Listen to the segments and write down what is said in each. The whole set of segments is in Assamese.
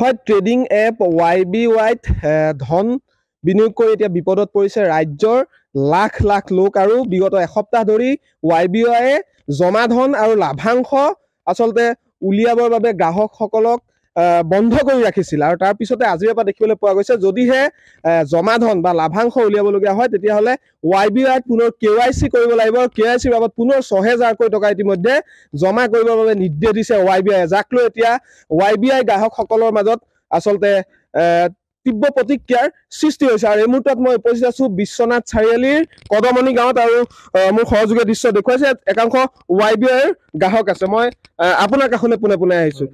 হয় ট্ৰেডিং এপ ৱাই বি ৱাইত ধন বিনিয়োগ কৰি এতিয়া বিপদত পৰিছে ৰাজ্যৰ লাখ লাখ লোক আৰু বিগত এসপ্তাহ ধৰি ৱাই বি ৱাই জমা ধন আৰু লাভাংশ আচলতে উলিয়াবৰ বাবে গ্ৰাহকসকলক বন্ধ কৰি ৰাখিছিল আৰু তাৰপিছতে আজিৰে পৰা দেখিবলৈ পোৱা গৈছে যদিহে জমা ধন বা লাভাংশ উলিয়াবলগীয়া হয় তেতিয়াহ'লে ৱাই বি ৱাইত পুনৰ কে ৱাই চি কৰিব লাগিব আৰু কে ৱাই চিৰ বাবদ পুনৰ ছহেজাৰকৈ টকা ইতিমধ্যে জমা কৰিবৰ বাবে নিৰ্দেশ দিছে ৱাই বি আয়ে যাক লৈ এতিয়া ৱাই বি আই গ্ৰাহকসকলৰ মাজত আচলতে তীব্ৰ প্ৰতিক্ৰিয়াৰ সৃষ্টি হয়েছে আৰ এই মুহূৰ্তে মানে উপস্থিত আছো বিশ্বনাথ চাৰিআলিৰ কদমনি গাঁত আৰ মূল সহযোগে দৃশ্য দেখছে একাংশ ওয়াই বি আইয়েৰ গ্ৰাহক আছে মই আপোনাৰ কাষলৈ পোনে পোনে আহিছো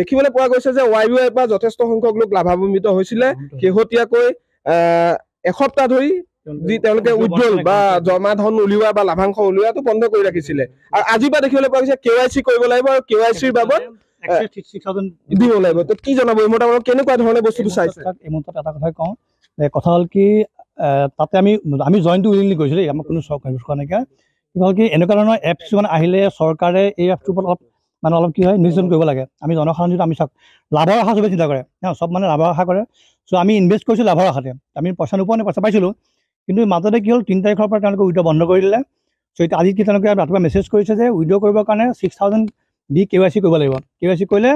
দেখিবলৈ পোৱা গৈছে যে ৱাই বি আইৰ পৰা যথেষ্ট সংখ্যক লোক লাভান্বিত হয়েছিল শেহতাক এসপ্তাহ ধৰে তেওঁলোকে উজ্জ্বল বা জমা ধন উলিওৱা বা লাভাংশ উলিওৱাটো বন্ধ কৰি ৰাখিছিলে আৰু আজিৰ পৰা দেখিবলৈ পোৱা গৈছে কে ওয়াই সি কৰবো আৰ কে ওয়াই চিৰ বাবদ দিব লাগিব কি জনাব ইমতাবোৰ কেনেকুৱা ধৰণে বস্তুটো চাইছে এটা কথা কওঁ কথা হ'ল কি তাতে আমি আমি জইনটো উইলিংলি গৈছোঁ দেই আমাৰ কোনো চৰকাৰী খোৱা নাইকিয়া কিবা হ'ল কি এনেকুৱা ধৰণৰ এপছ কিছুমান আহিলে চৰকাৰে এই এপছটোৰ ওপৰত অলপ মানে অলপ কি হয় নিৰ্জন কৰিব লাগে আমি জনসাধাৰণ যিটো আমি চাওক লাভৰ আশা চবেই চিন্তা কৰে হা চব মানে লাভৰ আশা কৰে চ' আমি ইনভেষ্ট কৰিছোঁ লাভৰ আশাতে আমি পইচা নোপোৱা নাই পইচা পাইছিলোঁ কিন্তু মাজতে কি হ'ল তিনি তাৰিখৰ পৰা তেওঁলোকে উইড্ৰ বন্ধ কৰি দিলে চ' এতিয়া আজি কি তেওঁলোকে ৰাতিপুৱা মেছেজ কৰিছে যে উইড্ৰ কৰিবৰ কাৰণে ছিক্স থাউজেণ্ড দি কে ৱাই চি কৰিব লাগিব কে ৱাই চি কৰিলে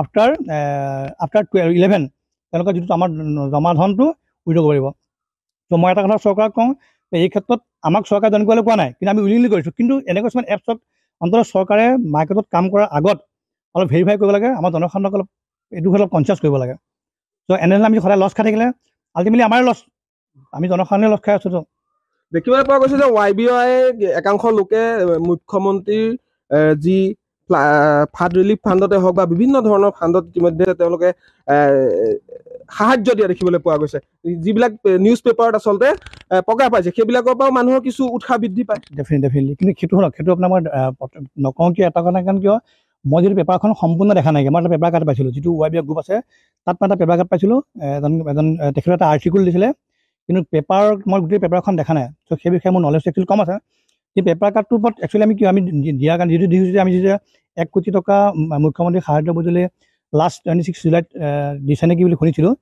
আফটাৰ আফটাৰ টুৱেলভ ইলেভেন তেওঁলোকে যিটো আমাৰ জমা ধনটো উইড কৰিব পাৰিব ত' মই এটা কথা চৰকাৰক কওঁ এই ক্ষেত্ৰত আমাক চৰকাৰে জানিবলৈ কোৱা নাই কিন্তু আমি উইলিংলি কৰিছোঁ কিন্তু এনেকুৱা কিছুমান এপছত অন্ততঃ চৰকাৰে মাৰ্কেটত কাম কৰাৰ আগত অলপ ভেৰিফাই কৰিব লাগে আমাৰ জনসাধাৰণক অলপ এইটো অলপ কনচিয়াছ কৰিব লাগে ত' এনেধৰণে আমি সদায় লছ খাই থাকিলে আল্টিমেটলি আমাৰে লছ আমি জনসাধাৰণে লছ খাই আছোঁতো দেখিবলৈ পোৱা গৈছে যে ৱাই বি আই একাংশ লোকে মুখ্যমন্ত্ৰীৰ যি ফাণ্ড ৰিলিফ ফাণ্ডতে হওক বা বিভিন্ন ধৰণৰ ফাণ্ডত ইতিমধ্যে তেওঁলোকে সাহাৰ্য দিয়া দেখিবলৈ পোৱা গৈছে যিবিলাক নিউজ পেপাৰত আচলতে প্ৰকাশ পাইছে সেইবিলাকৰ পৰাও মানুহৰ কিছু উৎসাহ বৃদ্ধি পায় ডেফিনেট ডেফিনেটলি কিন্তু সেইটো শুনক সেইটো আপোনাৰ মই নকওঁ কিয় এটা কথা কাৰণ কিয় মই যিটো পেপাৰখন সম্পূৰ্ণ দেখা নাইকিয়া মই এটা পেপাৰ কাৰ্ড পাইছিলোঁ যিটো ৱাই বি এফ গ্ৰুপ আছে তাত মই এটা পেপাৰ কাৰ্ড পাইছিলোঁ এজন এজন তেখেতৰ এটা আৰ্টিকুল দিছিলে কিন্তু পেপাৰ মই গোটেই পেপাৰখন দেখা নাই চ' সেই বিষয়ে মোৰ নলেজ একচুৱেলি কম আছে সেই পেপাৰ কাৰ্ডটোৰ ওপৰত একচুৱেলি আমি কিয় আমি দিয়া কাৰণে যিটো দিছোঁ যে আমি যেতিয়া এক কোটি টকা মুখ্যমন্ত্ৰী সাহাৰ্য বুজিলে লাষ্ট টুৱেণ্টি ছিক্স জুলাইত দিছে নেকি বুলি শুনিছিলোঁ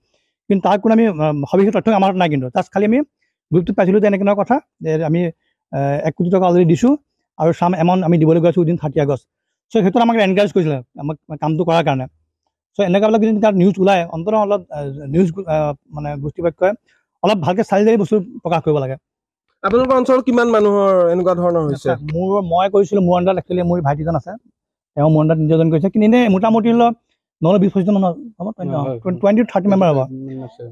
কিন্তু তাৰ কোনো আমি সবিশেষ তথ্য আমাৰ নাই কিন্তু তাত খালি আমি গ্ৰুপটো পাইছিলোঁ যে এনেকুৱা কথা যে আমি এক কোটি টকা অলৰেডি দিছোঁ আৰু চাম এমাউণ্ট আমি দিবলৈ গৈছোঁ উইদিন থাৰ্টি আগষ্ট চ' সেইটো আমাক এনকাৰেজ কৰিছিলে আমাক কামটো কৰাৰ কাৰণে চ' এনেকুৱাবিলাক যদি তাত নিউজ ওলায় অন্তত অলপ নিউজ মানে গোষ্ঠীপক্ষই অলপ ভালকৈ চালি জাৰি বস্তু প্ৰকাশ কৰিব লাগে আপোনালোকৰ অঞ্চলত কিমান মানুহৰ এনেকুৱা ধৰণৰ হৈছে মোৰ মই কৰিছিলোঁ মোৰ আণ্ডাত একচুৱেলি মোৰ ভাইটিজন আছে তেওঁ মোৰ আণ্ডাত নিজজন কৰিছে কিন্তু এনেই মোটামুটি হ'লেও নহ'লে বিছ পঁচিছজন মানুহ হ'ব টুৱেণ্টি থাৰ্টি মেম্বাৰ হ'ব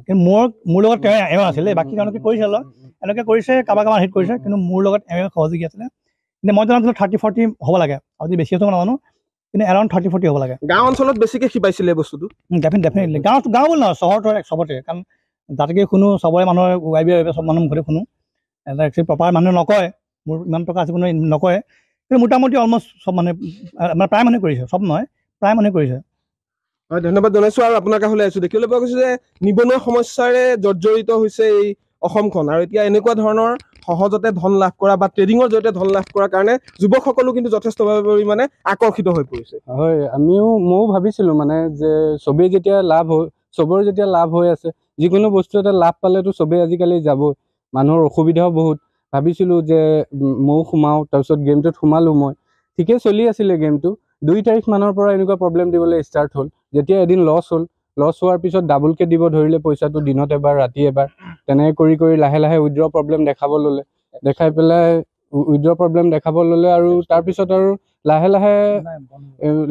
কিন্তু মোৰ মোৰ লগত তেওঁ এওঁ আছিলে বাকী তেওঁলোকে কৰিছে অলপ এনেকৈ কৰিছে কাৰোবাৰ কাৰণ হিট কৰিছে কিন্তু মোৰ লগত এম এ সহযোগী আছিলে কিন্তু মই জনাইছিলোঁ থাৰ্টি ফৰ্টি হ'ব লাগে আৰু যদি বেছি আছো মই কিন্তু এৰাউণ্ড থাৰ্টি ফৰ্টি হ'ব লাগে গাঁও অঞ্চলত বেছিকৈ শিপাইছিলে বস্তুটো ডেফিনেটলি গাঁৱত গাঁও বুলি নহয় চহৰ চবতে কাৰণ তাতেকৈ শুনো চবৰে মানুহৰ ৱাইবি ৱাইবি চব মানুহ মুখতে শুনো এলেক্ট্ৰিক প্ৰপাৰ মানুহে নকয় মোৰ ইমান টকা আছে কোনো নকয় কিন্তু মোটামুটি অলমষ্ট চব মানে আমাৰ প্ৰায় মানুহে কৰিছে চব নহয় প্ৰায় মানুহে কৰিছে হয় ধন্যবাদ জনাইছোঁ আৰু আপোনাৰ কাষলৈ আহিছোঁ দেখিবলৈ পোৱা গৈছে যে নিবনুৱা সমস্যাৰে জৰ্জৰিত হৈছে এই অসমখন আৰু এতিয়া এনেকুৱা ধৰণৰ সহজতে ধন লাভ কৰা বা ট্ৰেডিঙৰ জৰিয়তে ধন লাভ কৰাৰ কাৰণে যুৱকসকলো কিন্তু যথেষ্টভাৱে পৰিমাণে আকৰ্ষিত হৈ পৰিছে হয় আমিও ময়ো ভাবিছিলোঁ মানে যে চবেই যেতিয়া লাভ হৈ চবৰে যেতিয়া লাভ হৈ আছে যিকোনো বস্তু এটা লাভ পালেতো চবেই আজিকালি যাবই মানুহৰ অসুবিধাও বহুত ভাবিছিলোঁ যে ময়ো সোমাওঁ তাৰপিছত গেমটোত সোমালোঁ মই ঠিকেই চলি আছিলে গেমটো দুই তাৰিখ মানৰ পৰা এনেকুৱা প্ৰব্লেম দিবলৈ ষ্টাৰ্ট হ'ল যেতিয়া এদিন লছ হ'ল লছ হোৱাৰ পিছত ডাবলকৈ দিব ধৰিলে পইচাটো দিনত এবাৰ ৰাতি এবাৰ তেনেকৈ কৰি কৰি লাহে লাহে উইড্ৰ প্ৰব্লেম দেখাব ল'লে দেখাই পেলাই উইড্ৰ প্ৰব্লেম দেখাব ল'লে আৰু তাৰপিছত আৰু লাহে লাহে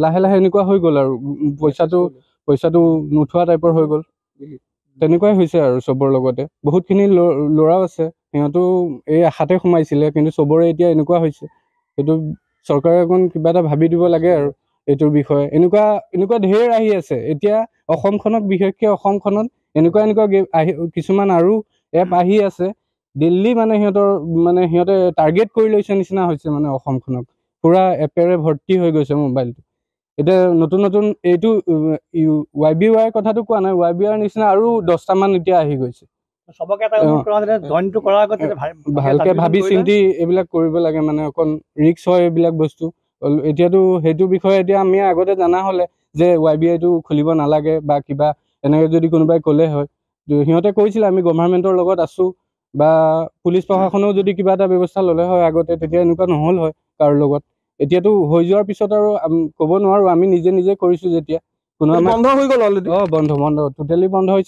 লাহে লাহে এনেকুৱা হৈ গ'ল আৰু পইচাটো পইচাটো নোথোৱা টাইপৰ হৈ গ'ল তেনেকুৱাই হৈছে আৰু চবৰ লগতে বহুতখিনি ল'ৰাও আছে সিহঁতো এই আশাতে সোমাইছিলে কিন্তু চবৰে এতিয়া এনেকুৱা হৈছে সেইটো চৰকাৰে অকণ কিবা এটা ভাবি দিব লাগে আৰু এইটোৰ বিষয়ে এনেকুৱা এনেকুৱা ঢেৰ আহি আছে এতিয়া অসমখনক বিশেষকৈ অসমখনত এনেকুৱা এনেকুৱা গেম আহি কিছুমান আৰু এপ আহি আছে দিল্লী মানে সিহঁতৰ মানে সিহঁতে টাৰ্গেট কৰি লৈছে নিচিনা হৈছে মানে অসমখনক পুৰা এপেৰে ভৰ্তি হৈ গৈছে মোবাইলটো এতিয়া নতুন নতুন এইটো ৱাই বি ৱাই কথাটো কোৱা নাই ৱাই বি ৱাই নিচিনা আৰু দহটামান এতিয়া আহি গৈছে ভালকে ভাবি চিন্তি এইবিলাক কৰিব লাগে মানে অকণ ৰিক্স হয় এইবিলাক বস্তু এতিয়াতো সেইটো বিষয়ে এতিয়া আমি আগতে জনা হলে যে ৱাই বি আইটো খুলিব নালাগে বা কিবা এনেকে যদি কোনোবাই ক'লে হয় সিহঁতে কৈছিলে আমি গভাৰ্ণমেণ্টৰ লগত আছো বা পুলিচ প্ৰশাসনেও যদি কিবা এটা ব্যৱস্থা ল'লে হয় আগতে তেতিয়া এনেকুৱা নহ'ল হয় কাৰো লগত এতিয়াতো হৈ যোৱাৰ পিছত আৰু ক'ব নোৱাৰো আমি নিজে নিজে কৰিছো যেতিয়া মহিলাসকলকো দেখিবলৈ পোৱা গৈছে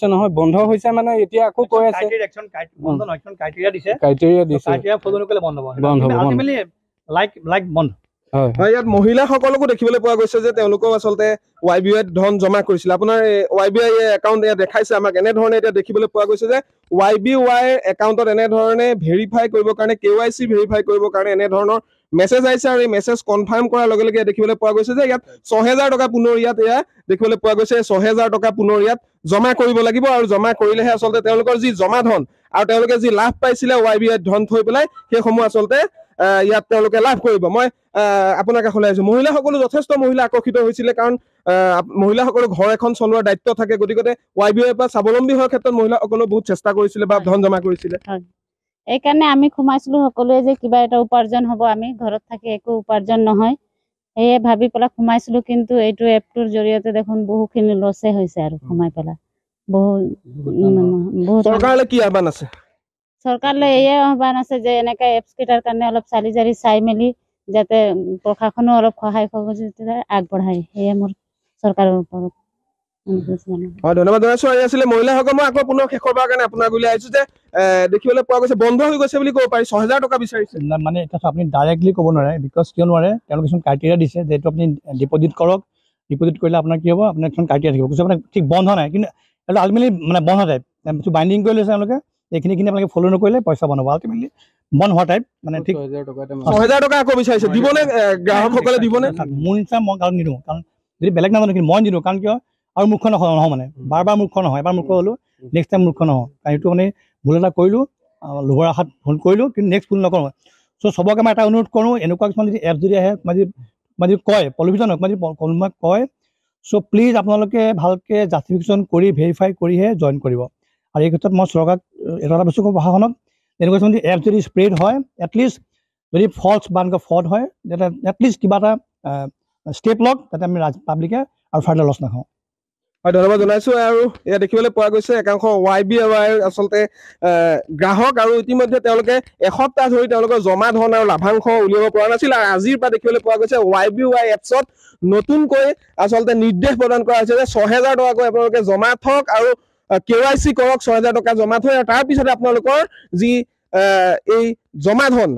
যে তেওঁলোকেও আচলতে ৱাই বি আই ধন জমা কৰিছিল আপোনাৰ ৱাই বি আই একাউণ্ট দেখাইছে আমাক এনেধৰণে এতিয়া দেখিবলৈ পোৱা গৈছে যে ৱাই বি ৱাই একাউণ্টত এনেধৰণে ভেৰিফাই কৰিবৰ কাৰণে কে ৱাই চি ভেৰিফাই কৰিবৰ কাৰণে এনেধৰণৰ মেছেজ আহিছে আৰু এই মেছেজ কনফাৰ্ম কৰাৰ লগে লগে দেখিবলৈ পোৱা গৈছে যে ইয়াত ছহেজাৰ টকা পুনৰ ইয়াত এয়া দেখিবলৈ পোৱা গৈছে ছহেজাৰ টকা পুনৰ ইয়াত জমা কৰিব লাগিব আৰু জমা কৰিলেহে আচলতে তেওঁলোকৰ যি জমা ধন আৰু তেওঁলোকে যি লাভ পাইছিলে ৱাই বি আইত ধন থৈ পেলাই সেইসমূহ আচলতে ইয়াত তেওঁলোকে লাভ কৰিব মই আপোনাৰ কাষলৈ আহিছোঁ মহিলাসকলো যথেষ্ট মহিলা আকৰ্ষিত হৈছিলে কাৰণ মহিলাসকলৰ ঘৰ এখন চলোৱাৰ দায়িত্ব থাকে গতিকে ৱাই বি আইৰ পৰা স্বাৱলম্বী হোৱাৰ ক্ষেত্ৰত মহিলাসকলেও বহুত চেষ্টা কৰিছিলে বা ধন জমা কৰিছিলে এইকাৰণে আমি সোমাইছিলোঁ সকলোৱে যে কিবা এটা উপাৰ্জন হ'ব আমি ঘৰত থাকি একো উপাৰ্জন নহয় সেয়ে ভাবি পেলাই সোমাইছিলোঁ কিন্তু এইটো এপটোৰ জৰিয়তে দেখোন বহুখিনি লছে হৈছে আৰু সোমাই পেলাই বহুত কি আহ্বান আছে চৰকাৰলৈ এয়ে আহ্বান আছে যে এনেকৈ এপছকেইটাৰ কাৰণে অলপ চালি জাৰি চাই মেলি যাতে প্ৰশাসনো অলপ সহায় সহযোগিতা আগবঢ়ায় সেয়ে মোৰ চৰকাৰৰ ওপৰত ধন্যবাদ জনাইছো আহি আছিলে মহিলাসকল মই আকৌ পুনৰ শেষৰ বাৰ কাৰণে আপোনাক বুলি আহিছো যে দেখিবলৈ পোৱা গৈছে বন্ধ হৈ গৈছে বুলি ক'ব পাৰি ছহেজাৰ টকা বিচাৰিছে মানে এতিয়া আপুনি ডাইৰেক্টলি ক'ব নোৱাৰে বিকজ কিয় নোৱাৰে তেওঁলোকে কিছুমান ক্ৰাইটেৰিয়া দিছে যে এইটো আপুনি ডিপজিট কৰক ডিপজিট কৰিলে আপোনাৰ কি হ'ব আপোনাৰ কিছুমান ক্ৰাইটেৰিয়া থাকিব কিছুমান ঠিক বন্ধ নাই কিন্তু এইটো আলটিমেটলি মানে বন্ধ টাইপ কিছু বাইণ্ডিং কৰি লৈছে তেওঁলোকে এইখিনি খিনি আপোনালোকে ফ'ল' নকৰিলে পইচা বনাব আলটিমেটলি বন্ধ হোৱা টাইপ মানে ঠিক ছহেজাৰ টকা আকৌ বিচাৰিছে দিবনে গ্ৰাহকসকলে দিবনে মোৰ নিচিনা মই কাৰণ নিদিওঁ কাৰণ যদি বেলেগ নাজানো কিন্তু মই নিদিওঁ কাৰণ কিয় আৰু মূৰ্খ নহ নহওঁ মানে বাৰ বাৰ মূৰ্খ নহওঁ এবাৰ মূৰ্খ হ'লোঁ নেক্সট টাইম মূৰ্খ নহওঁ কাৰণ সেইটো মানে ভুল এটা কৰিলোঁ লোভৰ আশাত ভুল কৰিলোঁ কিন্তু নেক্সট ভুল নকৰোঁ চ' চবকে মই এটা অনুৰোধ কৰোঁ এনেকুৱা কিছুমান যদি এপ যদি আহে মানে মানে কয় পলিভিশ্যনক মাজি কোনোবাই কয় চ' প্লিজ আপোনালোকে ভালকৈ জাষ্টিফিকেশ্যন কৰি ভেৰিফাই কৰিহে জইন কৰিব আৰু এই ক্ষেত্ৰত মই চৰকাৰক এটা এটা বস্তু কওঁ প্ৰশাসনক এনেকুৱা কিছুমান যদি এপ যদি স্প্ৰেড হয় এটলিষ্ট যদি ফল্ছ বা এনেকুৱা ফ্ৰড হয় এটলিষ্ট কিবা এটা ষ্টেপ লওক যাতে আমি পাব্লিকে আৰু ফাৰ্দাৰ লছ নাখাওঁ হয় ধন্যবাদ জনাইছো আৰু ইয়াত দেখিবলৈ পোৱা গৈছে একাংশ ৱাই বি এৱাই আচলতে গ্ৰাহক আৰু ইতিমধ্যে তেওঁলোকে এসপ্তাহ ধৰি তেওঁলোকৰ জমা ধন আৰু লাভাংশ উলিয়াব পৰা নাছিল আৰু আজিৰ পৰা দেখিবলৈ পোৱা গৈছে ৱাই বি ৱাই এপছত নতুনকৈ আচলতে নিৰ্দেশ প্ৰদান কৰা হৈছে যে ছহেজাৰ টকাকৈ আপোনালোকে জমা থওক আৰু কে ৱাই চি কৰক ছহেজাৰ টকা জমা থওক আৰু তাৰপিছতে আপোনালোকৰ যি এই জমা ধন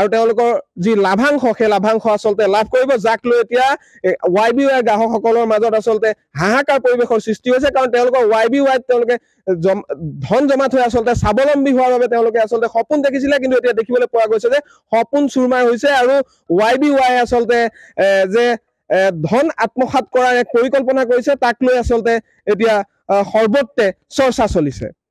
আৰু তেওঁলোকৰ যি লাভাংশ সেই লাভাংশ আচলতে লাভ কৰিব যাক লৈ এতিয়া ৱাই বি ৱাই গ্ৰাহকসকলৰ মাজত আচলতে হাহাকাৰ পৰিৱেশৰ সৃষ্টি হৈছে কাৰণ তেওঁলোকৰ ৱাই বি ৱাইত তেওঁলোকে ধন জমা থৈ আচলতে স্বাৱলম্বী হোৱাৰ বাবে তেওঁলোকে আচলতে সপোন দেখিছিলে কিন্তু এতিয়া দেখিবলৈ পোৱা গৈছে যে সপোন চুৰমাৰ হৈছে আৰু ৱাই বি ৱাই আচলতে যে ধন আত্মসাত কৰাৰ এক পৰিকল্পনা কৰিছে তাক লৈ আচলতে এতিয়া সৰ্বত্ৰে চৰ্চা চলিছে